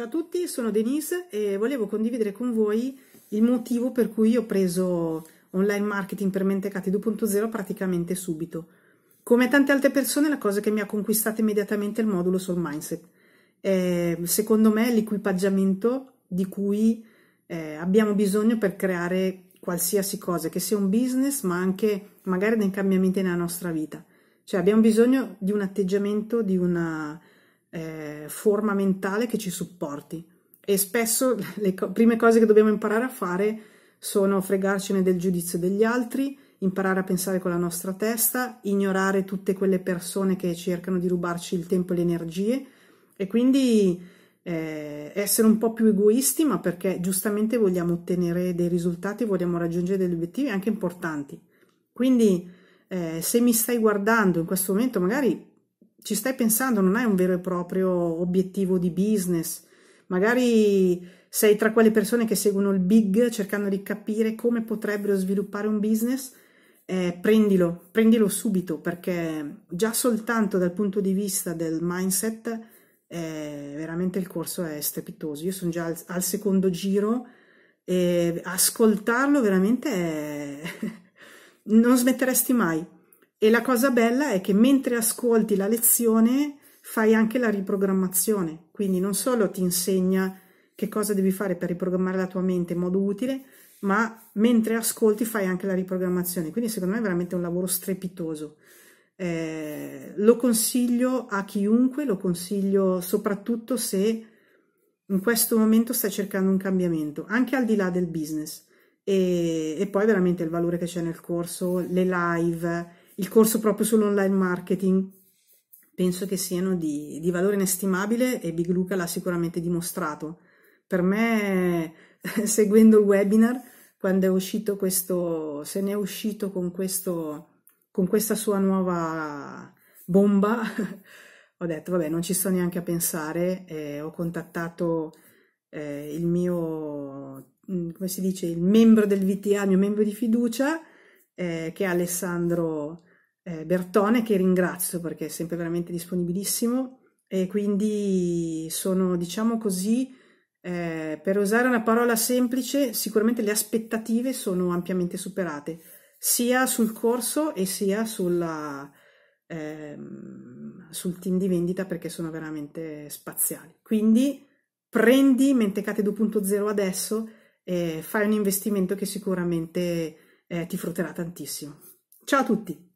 Ciao a tutti, sono Denise e volevo condividere con voi il motivo per cui ho preso online marketing per Mentecati 2.0 praticamente subito. Come tante altre persone, la cosa che mi ha conquistato immediatamente è il modulo sul mindset. Eh, secondo me l'equipaggiamento di cui eh, abbiamo bisogno per creare qualsiasi cosa, che sia un business, ma anche magari dei cambiamenti nella nostra vita. Cioè abbiamo bisogno di un atteggiamento, di una eh, forma mentale che ci supporti. E spesso le co prime cose che dobbiamo imparare a fare sono fregarcene del giudizio degli altri, imparare a pensare con la nostra testa, ignorare tutte quelle persone che cercano di rubarci il tempo e le energie e quindi eh, essere un po' più egoisti, ma perché giustamente vogliamo ottenere dei risultati, vogliamo raggiungere degli obiettivi anche importanti. Quindi eh, se mi stai guardando in questo momento, magari ci stai pensando, non hai un vero e proprio obiettivo di business. Magari sei tra quelle persone che seguono il big cercando di capire come potrebbero sviluppare un business. Eh, prendilo, prendilo subito perché già soltanto dal punto di vista del mindset eh, veramente il corso è strepitoso. Io sono già al, al secondo giro e ascoltarlo veramente è... non smetteresti mai. E la cosa bella è che mentre ascolti la lezione fai anche la riprogrammazione, quindi non solo ti insegna che cosa devi fare per riprogrammare la tua mente in modo utile, ma mentre ascolti fai anche la riprogrammazione. Quindi secondo me è veramente un lavoro strepitoso. Eh, lo consiglio a chiunque, lo consiglio soprattutto se in questo momento stai cercando un cambiamento, anche al di là del business. E, e poi veramente il valore che c'è nel corso, le live, il corso proprio sull'online marketing. Penso che siano di, di valore inestimabile e Big Luca l'ha sicuramente dimostrato. Per me, seguendo il webinar, quando è uscito questo, se ne è uscito con, questo, con questa sua nuova bomba, ho detto vabbè non ci sto neanche a pensare, eh, ho contattato eh, il mio, mm, come si dice, il membro del VTA, il mio membro di fiducia, eh, che è Alessandro eh, Bertone che ringrazio perché è sempre veramente disponibilissimo e quindi sono, diciamo così, eh, per usare una parola semplice, sicuramente le aspettative sono ampiamente superate, sia sul corso e sia sulla, ehm, sul team di vendita perché sono veramente spaziali. Quindi prendi Mentecate 2.0 adesso e fai un investimento che sicuramente eh, ti frutterà tantissimo. Ciao a tutti!